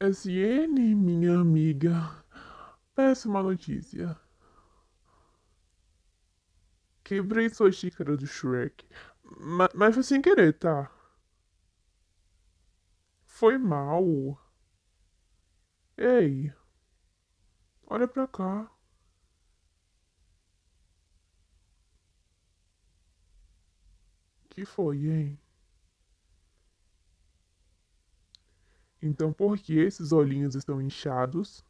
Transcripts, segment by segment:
SN, minha amiga, péssima notícia. Quebrei sua xícara do Shrek, Ma mas foi sem querer, tá? Foi mal. Ei, olha pra cá. Que foi, hein? Então, por que esses olhinhos estão inchados?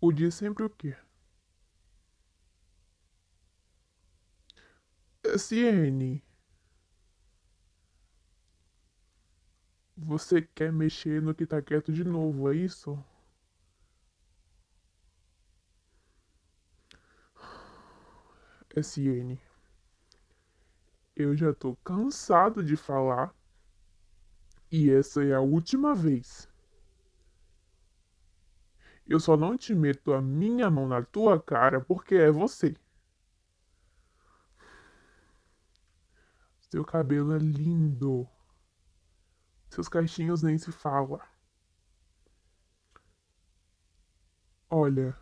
O dia sempre o quê? Ciene, você quer mexer no que tá quieto de novo, é isso? SN eu já tô cansado de falar e essa é a última vez. Eu só não te meto a minha mão na tua cara porque é você. Seu cabelo é lindo. Seus caixinhos nem se fala. Olha.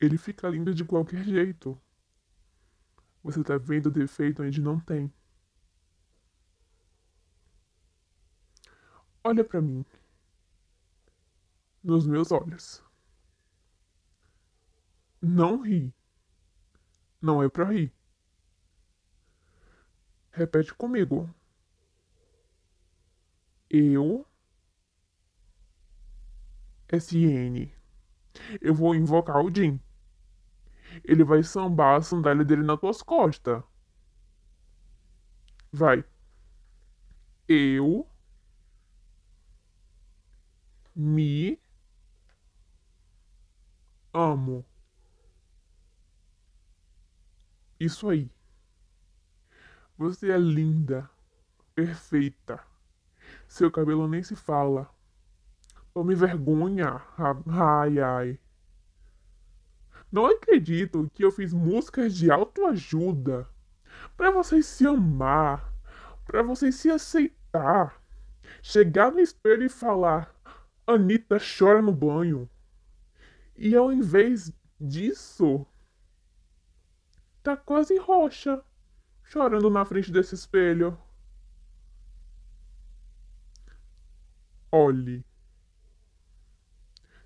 Ele fica lindo de qualquer jeito. Você está vendo o defeito onde não tem. Olha para mim. Nos meus olhos. Não ri. Não é para rir. Repete comigo. Eu. SN. Eu vou invocar o Jim. Ele vai sambar a sandália dele nas tuas costas. Vai. Eu me amo. Isso aí. Você é linda, perfeita. Seu cabelo nem se fala. Tome vergonha. Ai, ai. Não acredito que eu fiz músicas de autoajuda para vocês se amar, para vocês se aceitar. Chegar no espelho e falar: Anitta chora no banho. E ao invés disso, tá quase roxa, chorando na frente desse espelho. Olhe.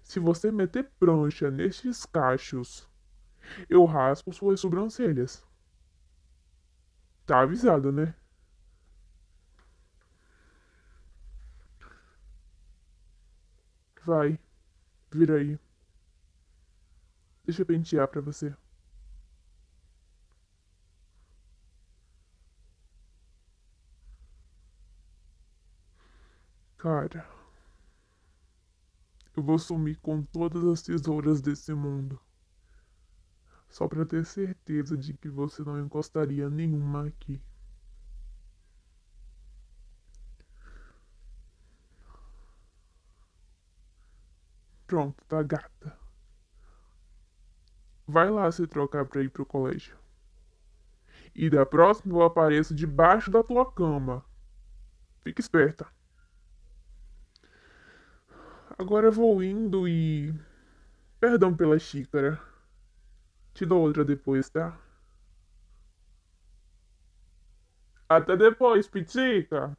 Se você meter prancha nestes cachos, eu raspo suas sobrancelhas. Tá avisado, né? Vai, vira aí. Deixa eu pentear pra você. Cara. Eu vou sumir com todas as tesouras desse mundo. Só para ter certeza de que você não encostaria nenhuma aqui. Pronto, tá gata. Vai lá se trocar pra ir pro colégio. E da próxima eu apareço debaixo da tua cama. Fica esperta. Agora vou indo e. Perdão pela xícara. Te dou outra depois, tá? Até depois, Pitica!